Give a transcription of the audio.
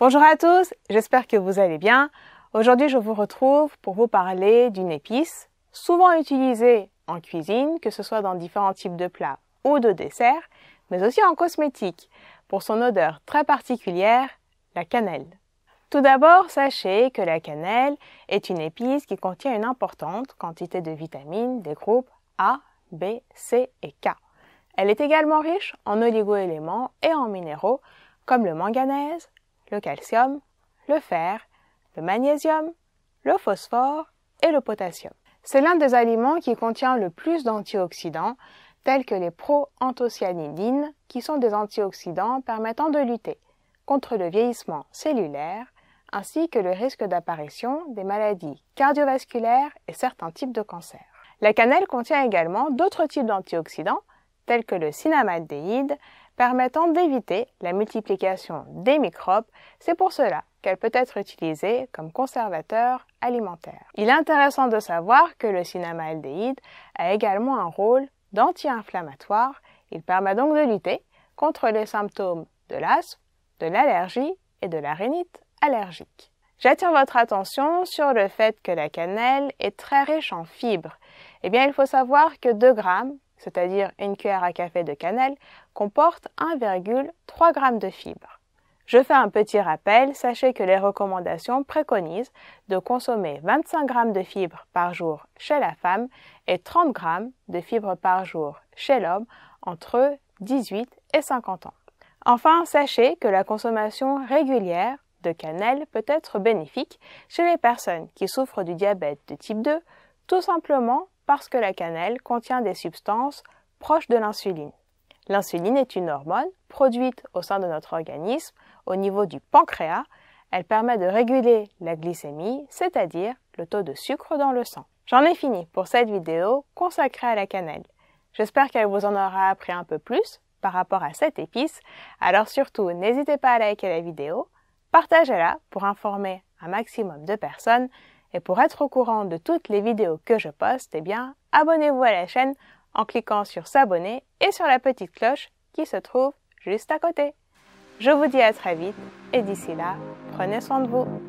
Bonjour à tous, j'espère que vous allez bien. Aujourd'hui, je vous retrouve pour vous parler d'une épice souvent utilisée en cuisine, que ce soit dans différents types de plats ou de desserts, mais aussi en cosmétique, pour son odeur très particulière, la cannelle. Tout d'abord, sachez que la cannelle est une épice qui contient une importante quantité de vitamines des groupes A, B, C et K. Elle est également riche en oligoéléments et en minéraux comme le manganèse, le calcium, le fer, le magnésium, le phosphore et le potassium. C'est l'un des aliments qui contient le plus d'antioxydants, tels que les proanthocyanidines, qui sont des antioxydants permettant de lutter contre le vieillissement cellulaire, ainsi que le risque d'apparition des maladies cardiovasculaires et certains types de cancers. La cannelle contient également d'autres types d'antioxydants, tels que le cinnamadéhyde, permettant d'éviter la multiplication des microbes. C'est pour cela qu'elle peut être utilisée comme conservateur alimentaire. Il est intéressant de savoir que le cinnamaldéhyde a également un rôle d'anti-inflammatoire. Il permet donc de lutter contre les symptômes de l'asthme, de l'allergie et de la rhinite allergique. J'attire votre attention sur le fait que la cannelle est très riche en fibres. Eh bien, il faut savoir que 2 grammes c'est-à-dire une cuillère à café de cannelle, comporte 1,3 g de fibres. Je fais un petit rappel, sachez que les recommandations préconisent de consommer 25 g de fibres par jour chez la femme et 30 g de fibres par jour chez l'homme entre 18 et 50 ans. Enfin, sachez que la consommation régulière de cannelle peut être bénéfique chez les personnes qui souffrent du diabète de type 2, tout simplement parce que la cannelle contient des substances proches de l'insuline. L'insuline est une hormone produite au sein de notre organisme au niveau du pancréas. Elle permet de réguler la glycémie, c'est-à-dire le taux de sucre dans le sang. J'en ai fini pour cette vidéo consacrée à la cannelle. J'espère qu'elle vous en aura appris un peu plus par rapport à cette épice. Alors surtout, n'hésitez pas à liker la vidéo, partagez-la pour informer un maximum de personnes et pour être au courant de toutes les vidéos que je poste, eh bien, abonnez-vous à la chaîne en cliquant sur s'abonner et sur la petite cloche qui se trouve juste à côté. Je vous dis à très vite et d'ici là, prenez soin de vous.